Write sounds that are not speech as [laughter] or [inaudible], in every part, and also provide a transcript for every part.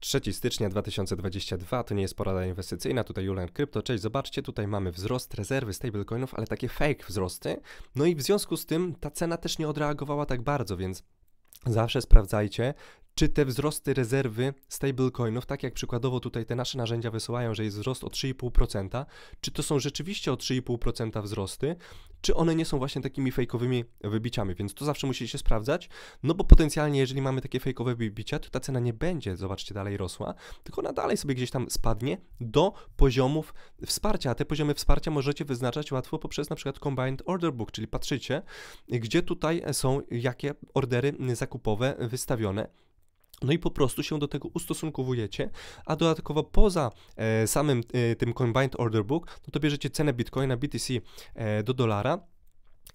3 stycznia 2022 to nie jest porada inwestycyjna, tutaj Julian Krypto, cześć, zobaczcie, tutaj mamy wzrost rezerwy stablecoinów, ale takie fake wzrosty, no i w związku z tym ta cena też nie odreagowała tak bardzo, więc zawsze sprawdzajcie, czy te wzrosty rezerwy stablecoinów, tak jak przykładowo tutaj te nasze narzędzia wysyłają, że jest wzrost o 3,5%, czy to są rzeczywiście o 3,5% wzrosty, czy one nie są właśnie takimi fejkowymi wybiciami, więc to zawsze musi się sprawdzać, no bo potencjalnie, jeżeli mamy takie fejkowe wybicia, to ta cena nie będzie, zobaczcie, dalej rosła, tylko ona dalej sobie gdzieś tam spadnie do poziomów wsparcia, a te poziomy wsparcia możecie wyznaczać łatwo poprzez na przykład Combined Order Book, czyli patrzycie, gdzie tutaj są jakie ordery zakupowe wystawione no i po prostu się do tego ustosunkowujecie, a dodatkowo poza e, samym e, tym Combined Order Book, no to bierzecie cenę Bitcoina BTC e, do dolara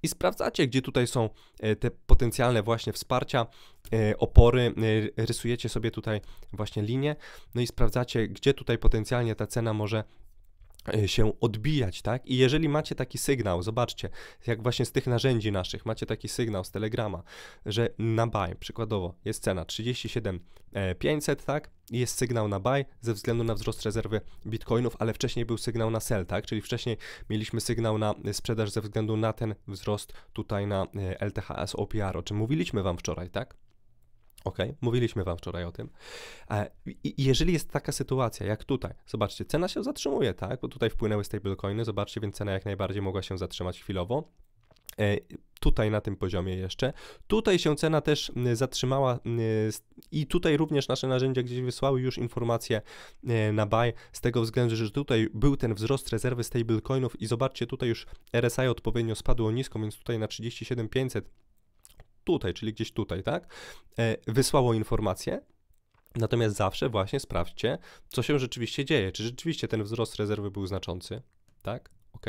i sprawdzacie, gdzie tutaj są e, te potencjalne właśnie wsparcia, e, opory, e, rysujecie sobie tutaj właśnie linie, no i sprawdzacie, gdzie tutaj potencjalnie ta cena może Y, się odbijać, tak? I jeżeli macie taki sygnał, zobaczcie, jak właśnie z tych narzędzi naszych, macie taki sygnał z Telegrama, że na buy, przykładowo jest cena 37500, e, tak? I jest sygnał na buy ze względu na wzrost rezerwy bitcoinów, ale wcześniej był sygnał na sell, tak? Czyli wcześniej mieliśmy sygnał na sprzedaż ze względu na ten wzrost tutaj na e, LTHS OPR, o czym mówiliśmy Wam wczoraj, tak? OK, mówiliśmy Wam wczoraj o tym. E, jeżeli jest taka sytuacja jak tutaj, zobaczcie, cena się zatrzymuje, tak? Bo tutaj wpłynęły stablecoiny, zobaczcie, więc cena jak najbardziej mogła się zatrzymać chwilowo. E, tutaj na tym poziomie jeszcze. Tutaj się cena też zatrzymała i tutaj również nasze narzędzia gdzieś wysłały już informacje e, na buy z tego względu, że tutaj był ten wzrost rezerwy stablecoinów i zobaczcie, tutaj już RSI odpowiednio spadło nisko, więc tutaj na 37500 tutaj, czyli gdzieś tutaj, tak? E, wysłało informację, Natomiast zawsze właśnie sprawdźcie, co się rzeczywiście dzieje. Czy rzeczywiście ten wzrost rezerwy był znaczący? Tak? Ok.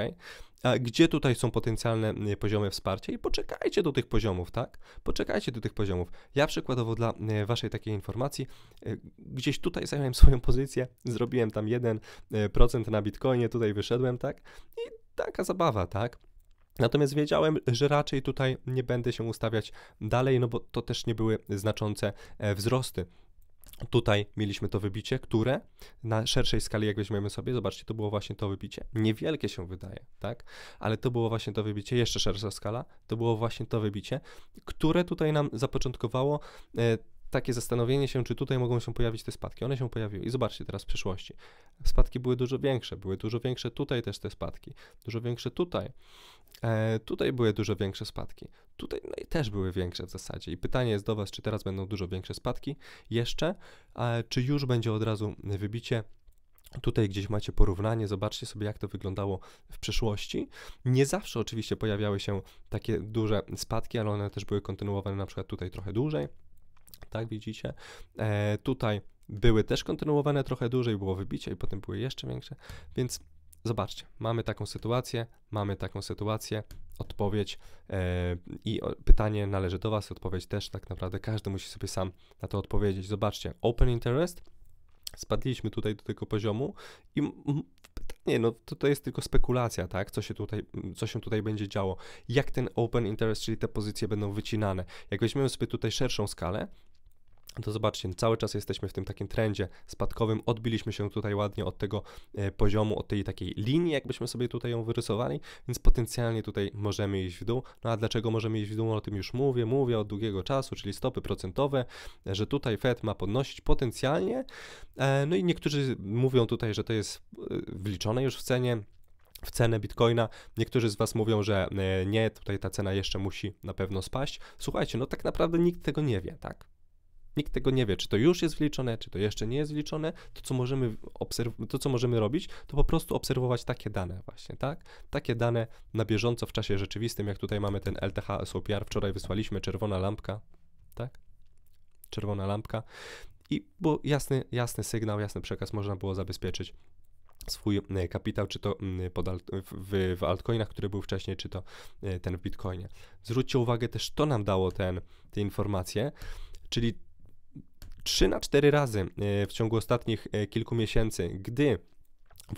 A gdzie tutaj są potencjalne poziomy wsparcia i poczekajcie do tych poziomów, tak? Poczekajcie do tych poziomów. Ja przykładowo dla waszej takiej informacji e, gdzieś tutaj zająłem swoją pozycję, zrobiłem tam 1% e, na Bitcoinie, tutaj wyszedłem, tak? I taka zabawa, tak? Natomiast wiedziałem, że raczej tutaj nie będę się ustawiać dalej, no bo to też nie były znaczące e, wzrosty. Tutaj mieliśmy to wybicie, które na szerszej skali, jak weźmiemy sobie, zobaczcie, to było właśnie to wybicie. Niewielkie się wydaje, tak? Ale to było właśnie to wybicie, jeszcze szersza skala, to było właśnie to wybicie, które tutaj nam zapoczątkowało e, takie zastanowienie się, czy tutaj mogą się pojawić te spadki. One się pojawiły i zobaczcie teraz w przyszłości spadki były dużo większe. Były dużo większe tutaj też te spadki, dużo większe tutaj. E, tutaj były dużo większe spadki. Tutaj no i też były większe w zasadzie. I pytanie jest do Was, czy teraz będą dużo większe spadki jeszcze, e, czy już będzie od razu wybicie. Tutaj gdzieś macie porównanie, zobaczcie sobie, jak to wyglądało w przeszłości. Nie zawsze oczywiście pojawiały się takie duże spadki, ale one też były kontynuowane na przykład tutaj trochę dłużej. Tak widzicie. E, tutaj były też kontynuowane trochę dłużej, było wybicie i potem były jeszcze większe. Więc zobaczcie, mamy taką sytuację, mamy taką sytuację, odpowiedź e, i pytanie należy do Was, odpowiedź też tak naprawdę każdy musi sobie sam na to odpowiedzieć. Zobaczcie, open interest, spadliśmy tutaj do tego poziomu i pytanie, no to, to jest tylko spekulacja, tak, co się, tutaj, co się tutaj będzie działo, jak ten open interest, czyli te pozycje będą wycinane. Jak weźmiemy sobie tutaj szerszą skalę, to zobaczcie, cały czas jesteśmy w tym takim trendzie spadkowym. Odbiliśmy się tutaj ładnie od tego e, poziomu, od tej takiej linii, jakbyśmy sobie tutaj ją wyrysowali, więc potencjalnie tutaj możemy iść w dół. No a dlaczego możemy iść w dół? O tym już mówię, mówię od długiego czasu, czyli stopy procentowe, że tutaj Fed ma podnosić potencjalnie. E, no i niektórzy mówią tutaj, że to jest e, wliczone już w cenie w cenę bitcoina. Niektórzy z Was mówią, że nie, tutaj ta cena jeszcze musi na pewno spaść. Słuchajcie, no tak naprawdę nikt tego nie wie, tak? Nikt tego nie wie, czy to już jest wliczone, czy to jeszcze nie jest wliczone. To, co możemy, obserw- to, co możemy robić, to po prostu obserwować takie dane właśnie, tak? Takie dane na bieżąco w czasie rzeczywistym, jak tutaj mamy ten LTH SOPR, wczoraj wysłaliśmy czerwona lampka, tak? Czerwona lampka. I bo jasny, jasny sygnał, jasny przekaz można było zabezpieczyć swój e, kapitał, czy to alt, w, w altcoinach, które były wcześniej, czy to e, ten w bitcoinie. Zwróćcie uwagę, też to nam dało ten, te informacje, czyli 3 na 4 razy e, w ciągu ostatnich e, kilku miesięcy, gdy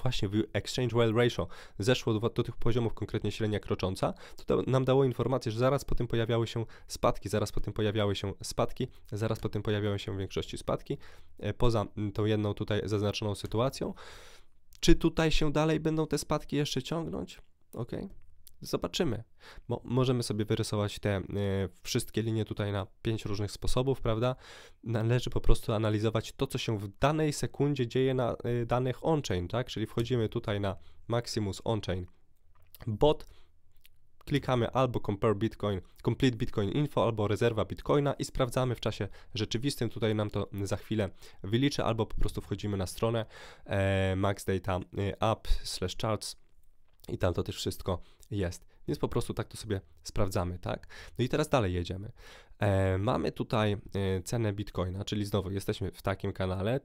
właśnie w Exchange Well Ratio zeszło do, do, tych poziomów konkretnie średnia krocząca, to, to nam dało informację, że zaraz po tym pojawiały się spadki, zaraz po tym pojawiały się spadki, zaraz po tym pojawiały się w większości spadki, e, poza mm, tą jedną tutaj zaznaczoną sytuacją. Czy tutaj się dalej będą te spadki jeszcze ciągnąć? Okej. Okay. Zobaczymy. Bo możemy sobie wyrysować te e, wszystkie linie tutaj na pięć różnych sposobów, prawda? Należy po prostu analizować to, co się w danej sekundzie dzieje na e, danych on-chain, tak? Czyli wchodzimy tutaj na Maximus on-chain bot, klikamy albo Compare Bitcoin, Complete Bitcoin Info, albo rezerwa Bitcoina i sprawdzamy w czasie rzeczywistym. Tutaj nam to za chwilę wyliczy, albo po prostu wchodzimy na stronę e, maxdata e, app charts i tam to też wszystko jest. Więc po prostu tak to sobie sprawdzamy, tak? No i teraz dalej jedziemy. E, mamy tutaj e, cenę bitcoina, czyli znowu jesteśmy w takim kanale,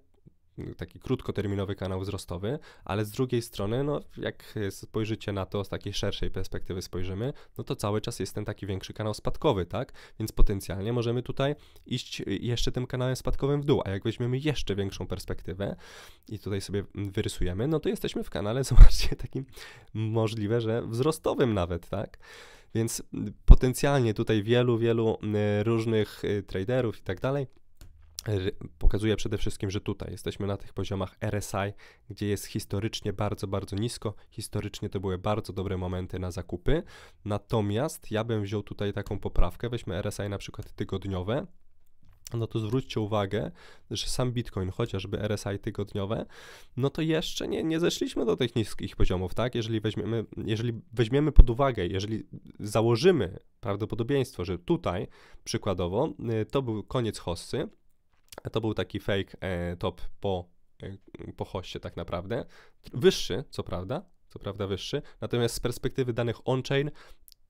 taki krótkoterminowy kanał wzrostowy, ale z drugiej strony, no, jak spojrzycie na to z takiej szerszej perspektywy spojrzymy, no to cały czas jest ten taki większy kanał spadkowy, tak? Więc potencjalnie możemy tutaj iść jeszcze tym kanałem spadkowym w dół, a jak weźmiemy jeszcze większą perspektywę i tutaj sobie wyrysujemy, no to jesteśmy w kanale, [laughs] zobaczcie, takim możliwe, że wzrostowym nawet, tak? Więc potencjalnie tutaj wielu, wielu y, różnych y, traderów i tak dalej pokazuje przede wszystkim, że tutaj jesteśmy na tych poziomach RSI, gdzie jest historycznie bardzo, bardzo nisko. Historycznie to były bardzo dobre momenty na zakupy. Natomiast ja bym wziął tutaj taką poprawkę. Weźmy RSI na przykład tygodniowe. No to zwróćcie uwagę, że sam Bitcoin, chociażby RSI tygodniowe, no to jeszcze nie, nie zeszliśmy do tych niskich poziomów, tak? Jeżeli weźmiemy, jeżeli weźmiemy pod uwagę, jeżeli założymy prawdopodobieństwo, że tutaj przykładowo y, to był koniec hossy, to był taki fake e, top po, e, po hoście tak naprawdę. Wyższy, co prawda, co prawda wyższy, natomiast z perspektywy danych on-chain,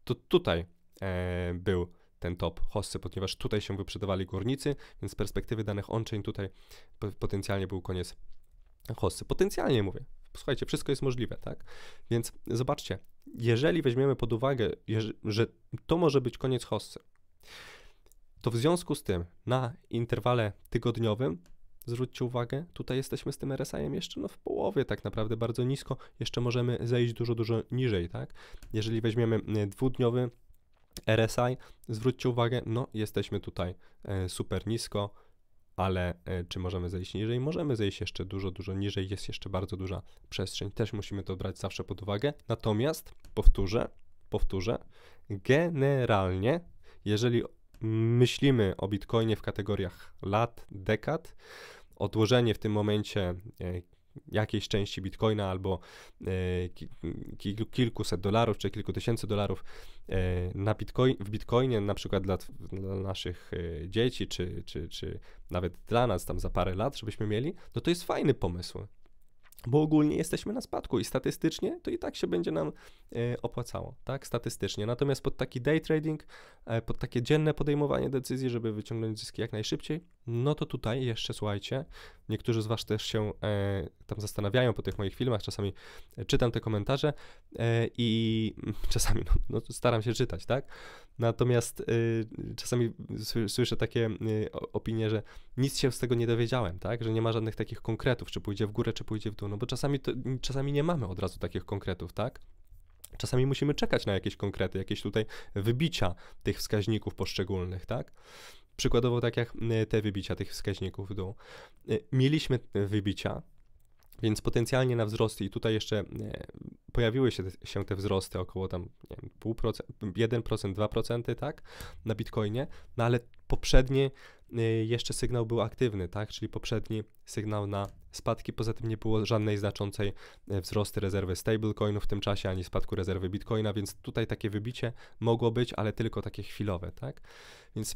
to tutaj e, był ten top hossy, ponieważ tutaj się wyprzedawali górnicy, więc z perspektywy danych on-chain tutaj potencjalnie był koniec hossy. Potencjalnie mówię. Słuchajcie, wszystko jest możliwe, tak? Więc zobaczcie, jeżeli weźmiemy pod uwagę, że to może być koniec hossy, to w związku z tym na interwale tygodniowym zwróćcie uwagę, tutaj jesteśmy z tym RSI-em jeszcze no, w połowie tak naprawdę, bardzo nisko, jeszcze możemy zejść dużo, dużo niżej, tak? Jeżeli weźmiemy y, dwudniowy RSI, zwróćcie uwagę, no jesteśmy tutaj e, super nisko, ale e, czy możemy zejść niżej? Możemy zejść jeszcze dużo, dużo niżej, jest jeszcze bardzo duża przestrzeń, też musimy to brać zawsze pod uwagę. Natomiast, powtórzę, powtórzę, generalnie, jeżeli myślimy o Bitcoinie w kategoriach lat, dekad, odłożenie w tym momencie e, jakiejś części bitcoina albo e, kilkuset dolarów czy kilku tysięcy dolarów e, na bitcoin, w bitcoinie, na przykład dla, dla naszych dzieci, czy, czy, czy nawet dla nas tam za parę lat, żebyśmy mieli, no to jest fajny pomysł bo ogólnie jesteśmy na spadku i statystycznie to i tak się będzie nam e, opłacało, tak, statystycznie. Natomiast pod taki day trading, e, pod takie dzienne podejmowanie decyzji, żeby wyciągnąć zyski jak najszybciej, no to tutaj jeszcze słuchajcie, niektórzy z Was też się e, tam zastanawiają po tych moich filmach, czasami e, czytam te komentarze e, i [laughs] czasami no, no, staram się czytać, tak? Natomiast e, czasami słyszę takie e, opinie, że nic się z tego nie dowiedziałem, tak? Że nie ma żadnych takich konkretów, czy pójdzie w górę, czy pójdzie w dół, no bo czasami, to, czasami nie mamy od razu takich konkretów, tak? Czasami musimy czekać na jakieś konkrety, jakieś tutaj wybicia tych wskaźników poszczególnych, tak? Przykładowo tak jak y, te wybicia tych wskaźników w dół. Y, mieliśmy wybicia, więc potencjalnie na wzrosty, i tutaj jeszcze y, pojawiły się te, się te wzrosty około tam nie wiem, 0,5%, 1%, 2%, tak, na Bitcoinie, no ale poprzedni jeszcze sygnał był aktywny, tak, czyli poprzedni sygnał na spadki, poza tym nie było żadnej znaczącej wzrosty rezerwy stablecoinu w tym czasie, ani spadku rezerwy Bitcoina, więc tutaj takie wybicie mogło być, ale tylko takie chwilowe, tak, więc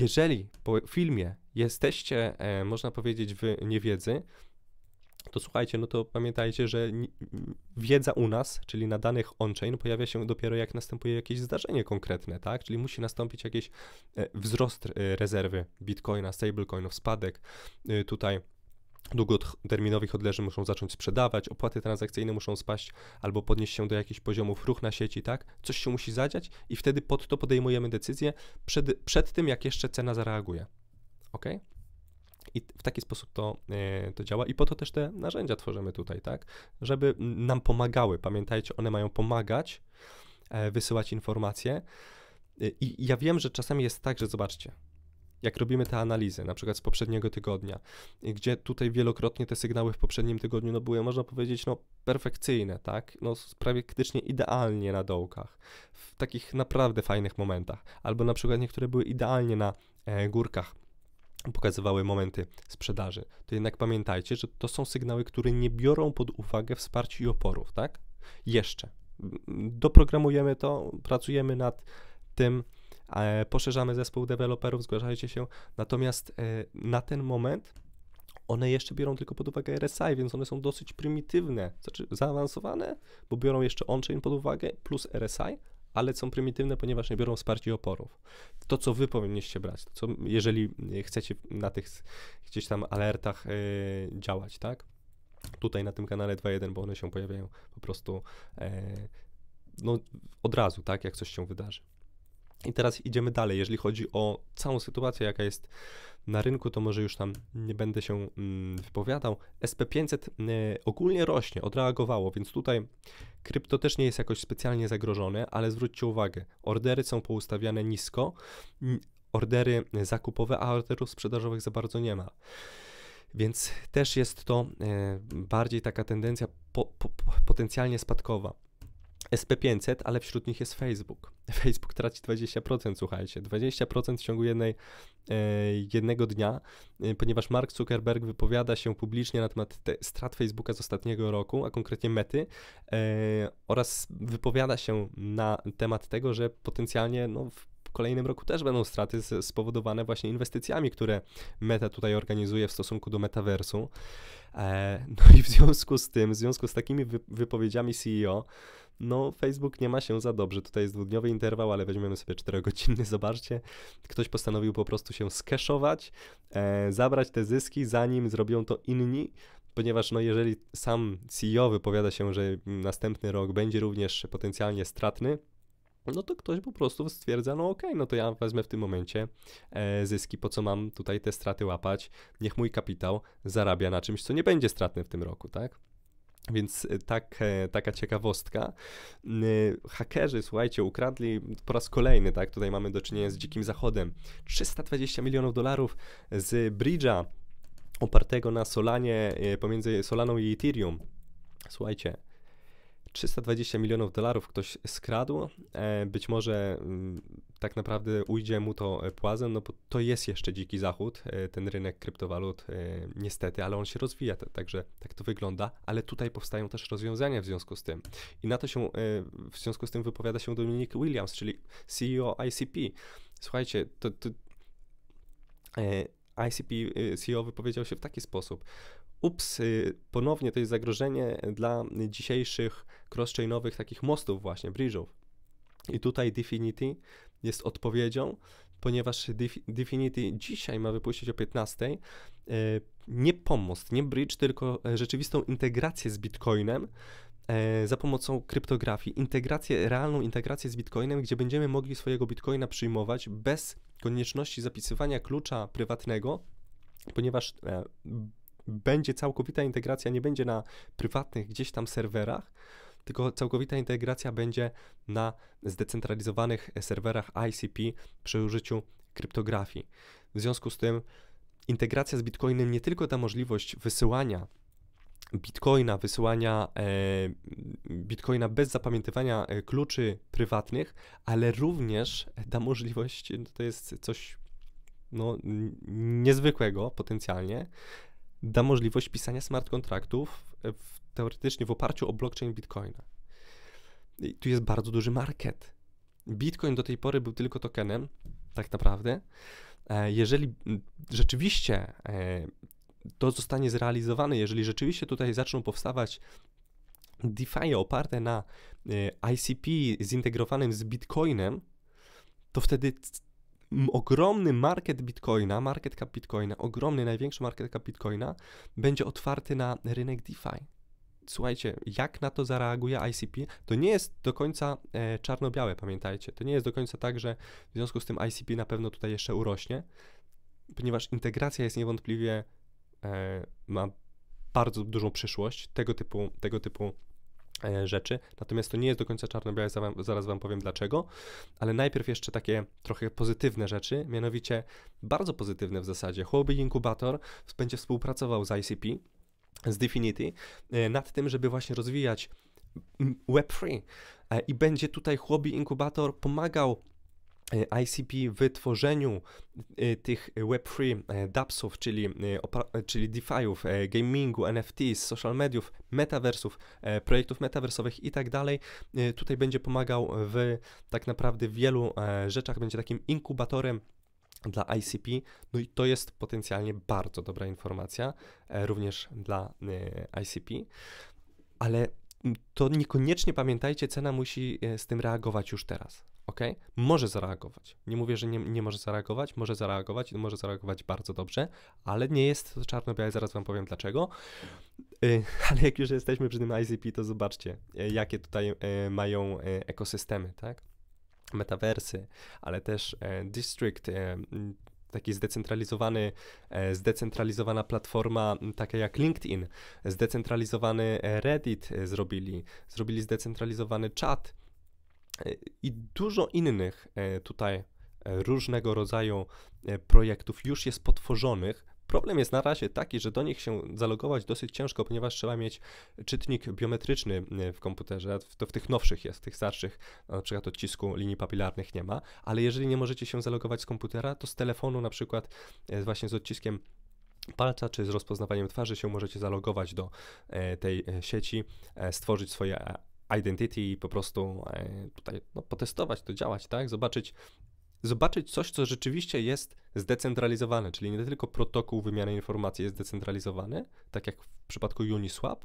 jeżeli po filmie jesteście, e, można powiedzieć, w niewiedzy, to słuchajcie, no to pamiętajcie, że wiedza u nas, czyli na danych on-chain, pojawia się dopiero jak następuje jakieś zdarzenie konkretne, tak? Czyli musi nastąpić jakiś e, wzrost e, rezerwy bitcoina, stablecoinów, spadek e, tutaj Długoterminowi odleży muszą zacząć sprzedawać, opłaty transakcyjne muszą spaść albo podnieść się do jakichś poziomów, ruch na sieci, tak? Coś się musi zadziać i wtedy pod to podejmujemy decyzję przed, przed tym, jak jeszcze cena zareaguje. Ok? I w taki sposób to, yy, to działa i po to też te narzędzia tworzymy tutaj, tak? Żeby nam pomagały. Pamiętajcie, one mają pomagać, yy, wysyłać informacje. E, I ja wiem, że czasami jest tak, że zobaczcie, jak robimy te analizy, na przykład z poprzedniego tygodnia, gdzie tutaj wielokrotnie te sygnały w poprzednim tygodniu no, były, można powiedzieć, no, perfekcyjne, tak? No, praktycznie idealnie na dołkach, w takich naprawdę fajnych momentach, albo na przykład niektóre były idealnie na e, górkach pokazywały momenty sprzedaży, to jednak pamiętajcie, że to są sygnały, które nie biorą pod uwagę wsparci i oporów, tak? Jeszcze. Doprogramujemy to, pracujemy nad tym, E, poszerzamy zespół deweloperów, zgłaszajcie się. Natomiast e, na ten moment one jeszcze biorą tylko pod uwagę RSI, więc one są dosyć prymitywne, znaczy zaawansowane, bo biorą jeszcze on-chain pod uwagę plus RSI, ale są prymitywne, ponieważ nie biorą wsparcia oporów. To, co wy powinniście brać, to co, jeżeli chcecie na tych gdzieś tam alertach yy, działać, tak? Tutaj na tym kanale 2.1, bo one się pojawiają po prostu yy, no, od razu, tak? Jak coś się wydarzy. I teraz idziemy dalej. Jeżeli chodzi o całą sytuację, jaka jest na rynku, to może już tam nie będę się mm, wypowiadał. SP500 e, ogólnie rośnie, odreagowało, więc tutaj krypto też nie jest jakoś specjalnie zagrożone, ale zwróćcie uwagę, ordery są poustawiane nisko, ordery zakupowe, a orderów sprzedażowych za bardzo nie ma. Więc też jest to e, bardziej taka tendencja po, po, potencjalnie spadkowa. SP500, ale wśród nich jest Facebook. [laughs] Facebook traci 20%, słuchajcie, 20% w ciągu jednej, e, jednego dnia, e, ponieważ Mark Zuckerberg wypowiada się publicznie na temat strat Facebooka z ostatniego roku, a konkretnie mety, e, oraz wypowiada się na temat tego, że potencjalnie no, w kolejnym roku też będą straty spowodowane właśnie inwestycjami, które Meta tutaj organizuje w stosunku do metaversu. No i w związku z tym, w związku z takimi wypowiedziami CEO, no Facebook nie ma się za dobrze. Tutaj jest dwudniowy interwał, ale weźmiemy sobie czterogodzinny, [laughs] zobaczcie. Ktoś postanowił po prostu się skeszować, e, zabrać te zyski, zanim zrobią to inni, ponieważ no jeżeli sam CEO wypowiada się, że następny rok będzie również potencjalnie stratny, no to ktoś po prostu stwierdza, no okej, okay, no to ja wezmę w tym momencie e, zyski, po co mam tutaj te straty łapać, niech mój kapitał zarabia na czymś, co nie będzie stratny w tym roku, tak? Więc y, tak, e, taka ciekawostka. Y, hakerzy, słuchajcie, ukradli po raz kolejny, tak, tutaj mamy do czynienia z Dzikim Zachodem, 320 milionów dolarów z Bridge'a opartego na Solanie, y, pomiędzy Solaną i Ethereum. Słuchajcie, 320 milionów dolarów ktoś skradł, e, być może mm, tak naprawdę ujdzie mu to e, płazem, no bo to jest jeszcze dziki zachód, e, ten rynek kryptowalut niestety, ale on się rozwija, także tak to wygląda, ale tutaj powstają też rozwiązania w związku z tym. I na to się w związku z tym wypowiada się Dominik Williams, czyli CEO ICP. Słuchajcie, to, to ICP CEO wypowiedział się w taki sposób ups, ponownie to jest zagrożenie dla dzisiejszych cross-chainowych takich mostów właśnie, bridge'ów. I tutaj Definity jest odpowiedzią, ponieważ Definity dzisiaj ma wypuścić o 15 e, nie pomost, nie bridge, tylko e, rzeczywistą integrację z Bitcoinem e, za pomocą kryptografii, integrację, realną integrację z Bitcoinem, gdzie będziemy mogli swojego Bitcoina przyjmować bez konieczności zapisywania klucza prywatnego, ponieważ będzie całkowita integracja, nie będzie na prywatnych gdzieś tam serwerach, tylko całkowita integracja będzie na zdecentralizowanych serwerach ICP przy użyciu kryptografii. W związku z tym integracja z Bitcoinem nie tylko da możliwość wysyłania Bitcoina, wysyłania e, Bitcoina bez zapamiętywania e, kluczy prywatnych, ale również da możliwość, to jest coś no, niezwykłego potencjalnie, da możliwość pisania smart kontraktów e, w, teoretycznie w oparciu o blockchain Bitcoina. I tu jest bardzo duży market. Bitcoin do tej pory był tylko tokenem, tak naprawdę. E, jeżeli rzeczywiście e, to zostanie zrealizowane, jeżeli rzeczywiście tutaj zaczną powstawać DeFi oparte na ICP zintegrowanym z Bitcoinem, to wtedy ogromny market Bitcoina, market cap Bitcoina, ogromny, największy market cap Bitcoina będzie otwarty na rynek DeFi. Słuchajcie, jak na to zareaguje ICP, to nie jest do końca e, czarno-białe, pamiętajcie. To nie jest do końca tak, że w związku z tym ICP na pewno tutaj jeszcze urośnie, ponieważ integracja jest niewątpliwie, e, ma bardzo dużą przyszłość tego typu, tego typu E, rzeczy. Natomiast to nie jest do końca czarno-białe, zaraz Wam powiem dlaczego. Ale najpierw jeszcze takie trochę pozytywne rzeczy, mianowicie bardzo pozytywne w zasadzie. Huobi Inkubator będzie współpracował z ICP, z Definity, e, nad tym, żeby właśnie rozwijać Web3 e, i będzie tutaj Huobi Inkubator pomagał E, ICP w tworzeniu e, tych Web3 e, dapsów, czyli, czyli DeFi'ów, gamingu, NFTs, social mediów, metaversów, projektów metaversowych i tak dalej. Tutaj będzie pomagał w tak naprawdę wielu rzeczach, będzie takim inkubatorem dla ICP, no i to jest potencjalnie bardzo dobra informacja, również dla ICP, ale to niekoniecznie pamiętajcie, cena musi z tym reagować już teraz ok? Może zareagować. Nie mówię, że nie, nie może zareagować, może zareagować i może zareagować bardzo dobrze, ale nie jest to czarno-białe, zaraz wam powiem dlaczego. Y, [laughs] ale jak już jesteśmy przy tym ICP, to zobaczcie, y, jakie tutaj y, mają ekosystemy, tak? Metawersy, ale też District, mm, taki zdecentralizowany, zdecentralizowana platforma, mm, taka jak LinkedIn, zdecentralizowany Reddit zrobili, zrobili zdecentralizowany czat, i dużo innych e, tutaj e, różnego rodzaju e, projektów już jest potworzonych. Problem jest na razie taki, że do nich się zalogować dosyć ciężko, ponieważ trzeba mieć czytnik biometryczny w komputerze. To w tych nowszych jest, w tych starszych, na przykład odcisku linii papilarnych nie ma, ale jeżeli nie możecie się zalogować z komputera, to z telefonu na przykład właśnie z odciskiem palca czy z rozpoznawaniem twarzy się możecie zalogować do tej sieci, stworzyć swoje identity po prostu e, tutaj no, potestować to, działać, tak? Zobaczyć, zobaczyć coś, co rzeczywiście jest zdecentralizowane, czyli nie tylko protokół wymiany informacji jest zdecentralizowany, tak jak w przypadku Uniswap,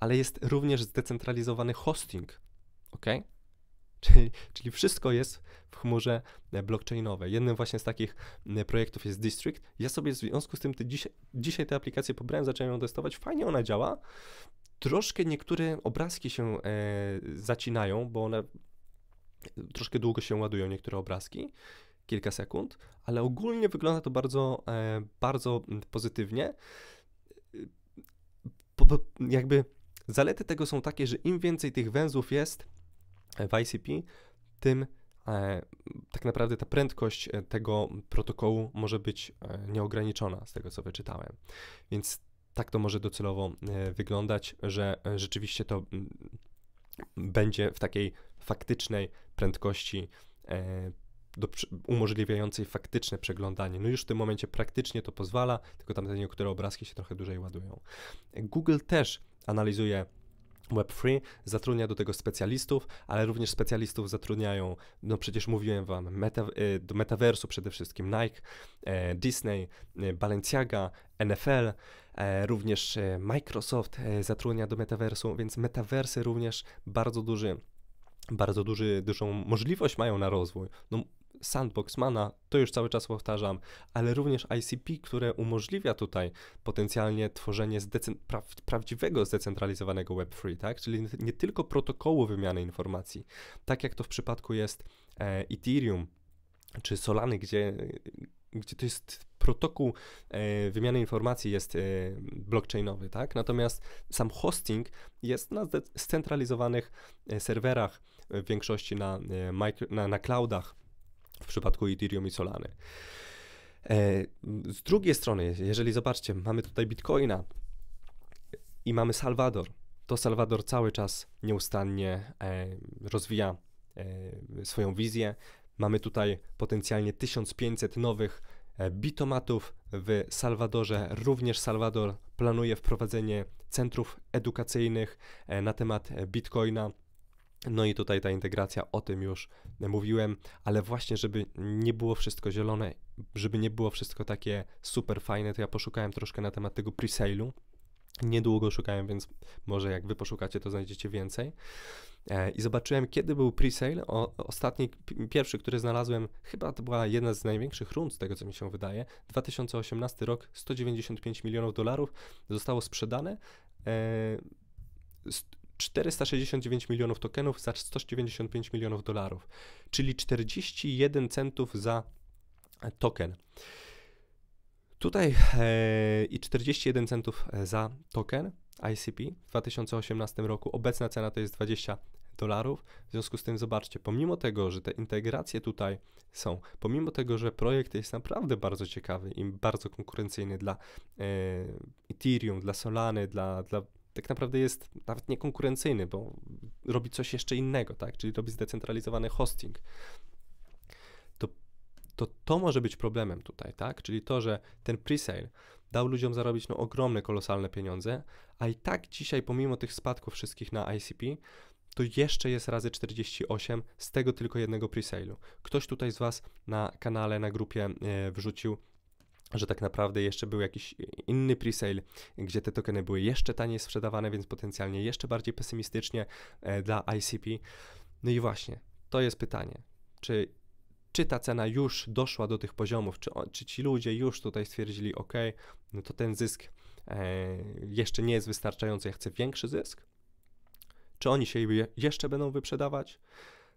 ale jest również zdecentralizowany hosting, ok? Czyli, czyli wszystko jest w chmurze e, blockchainowej. Jednym właśnie z takich projektów jest District. Ja sobie w związku z tym dzisiaj, dzisiaj tę aplikację pobrałem, zacząłem ją testować. Fajnie ona działa troszkę niektóre obrazki się e, zacinają, bo one troszkę długo się ładują, niektóre obrazki, kilka sekund, ale ogólnie wygląda to bardzo, e, bardzo pozytywnie. jakby zalety tego są takie, że im więcej tych węzłów jest w ICP, tym e, tak naprawdę ta prędkość tego protokołu może być nieograniczona, z tego co wyczytałem. Więc tak to może docelowo e, wyglądać, że e, rzeczywiście to mm, będzie w takiej faktycznej prędkości e, do, umożliwiającej faktyczne przeglądanie. No już w tym momencie praktycznie to pozwala, tylko tam te niektóre obrazki się trochę dłużej ładują. Google też analizuje Web3 zatrudnia do tego specjalistów, ale również specjalistów zatrudniają, no przecież mówiłem wam, meta, e, do metaversu przede wszystkim Nike, e, Disney, e, Balenciaga, NFL, również Microsoft zatrudnia do metaversu, więc metaversy również bardzo duży bardzo duży, dużą możliwość mają na rozwój. No, Sandboxmana, to już cały czas powtarzam, ale również ICP, które umożliwia tutaj potencjalnie tworzenie zdecen pra prawdziwego zdecentralizowanego Web3, tak? czyli nie tylko protokołu wymiany informacji, tak jak to w przypadku jest e, Ethereum czy Solany, gdzie, gdzie to jest protokół e, wymiany informacji jest e, blockchainowy, tak? Natomiast sam hosting jest na scentralizowanych e, serwerach, e, w większości na, e, na, na cloudach w przypadku Ethereum i Solany. E, z drugiej strony, jeżeli zobaczcie, mamy tutaj Bitcoina i mamy Salwador, to Salwador cały czas nieustannie e, rozwija e, swoją wizję. Mamy tutaj potencjalnie 1500 nowych bitomatów w Salwadorze. Również Salwador planuje wprowadzenie centrów edukacyjnych na temat bitcoina. No i tutaj ta integracja, o tym już mówiłem, ale właśnie, żeby nie było wszystko zielone, żeby nie było wszystko takie super fajne, to ja poszukałem troszkę na temat tego presale'u. Niedługo szukałem, więc może jak wy poszukacie, to znajdziecie więcej. E, I zobaczyłem, kiedy był pre O, ostatni, pierwszy, który znalazłem, chyba to była jedna z największych rund, z tego co mi się wydaje. 2018 rok, 195 milionów dolarów zostało sprzedane. E, 469 milionów tokenów za 195 milionów dolarów, czyli 41 centów za token. Tutaj e, i 41 centów e, za token ICP w 2018 roku. Obecna cena to jest 20 dolarów. W związku z tym zobaczcie, pomimo tego, że te integracje tutaj są, pomimo tego, że projekt jest naprawdę bardzo ciekawy i bardzo konkurencyjny dla e, Ethereum, dla Solany, dla, dla tak naprawdę jest nawet niekonkurencyjny, bo robi coś jeszcze innego, tak? Czyli robi zdecentralizowany hosting. To to, to może być problemem tutaj, tak? Czyli to, że ten presale dał ludziom zarobić no, ogromne, kolosalne pieniądze, a i tak dzisiaj, pomimo tych spadków wszystkich na ICP, to jeszcze jest razy 48 z tego tylko jednego presale'u. Ktoś tutaj z Was na kanale, na grupie e, wrzucił że tak naprawdę jeszcze był jakiś inny presale, gdzie te tokeny były jeszcze taniej sprzedawane, więc potencjalnie jeszcze bardziej pesymistycznie e, dla ICP. No i właśnie, to jest pytanie, czy, czy ta cena już doszła do tych poziomów, czy, czy ci ludzie już tutaj stwierdzili, ok, no to ten zysk e, jeszcze nie jest wystarczający, ja chcę większy zysk, czy oni się jeszcze będą wyprzedawać?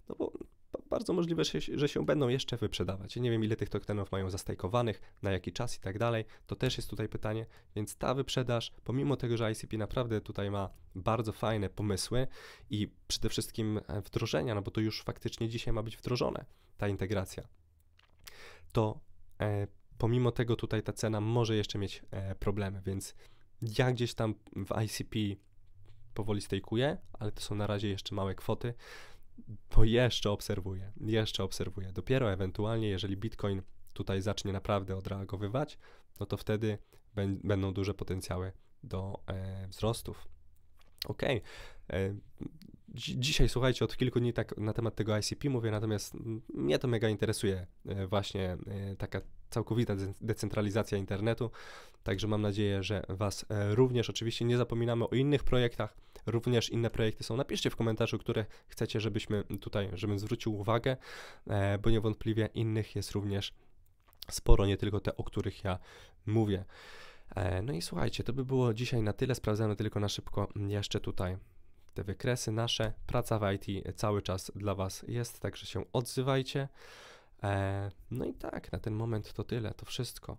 No bo bardzo możliwe, że się będą jeszcze wyprzedawać. Ja nie wiem, ile tych tokenów mają zastajkowanych, na jaki czas i tak dalej. To też jest tutaj pytanie, więc ta wyprzedaż, pomimo tego, że ICP naprawdę tutaj ma bardzo fajne pomysły i przede wszystkim e, wdrożenia, no bo to już faktycznie dzisiaj ma być wdrożone, ta integracja, to e, pomimo tego tutaj ta cena może jeszcze mieć e, problemy, więc ja gdzieś tam w ICP powoli stajkuję, ale to są na razie jeszcze małe kwoty bo jeszcze obserwuję, jeszcze obserwuję. Dopiero ewentualnie, jeżeli Bitcoin tutaj zacznie naprawdę odreagowywać, no to wtedy będą duże potencjały do e, wzrostów. OK. E, dzisiaj, słuchajcie, od kilku dni tak na temat tego ICP mówię, natomiast mnie to mega interesuje e, właśnie e, taka całkowita decentralizacja internetu, także mam nadzieję, że Was również oczywiście nie zapominamy o innych projektach, również inne projekty są. Napiszcie w komentarzu, które chcecie, żebyśmy tutaj, żebym zwrócił uwagę, e, bo niewątpliwie innych jest również sporo, nie tylko te, o których ja mówię. E, no i słuchajcie, to by było dzisiaj na tyle. Sprawdzamy tylko na szybko jeszcze tutaj te wykresy nasze. Praca w IT cały czas dla Was jest, także się odzywajcie. E, no i tak, na ten moment to tyle, to wszystko.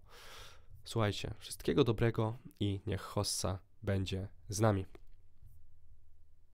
Słuchajcie, wszystkiego dobrego i niech Hossa będzie z nami.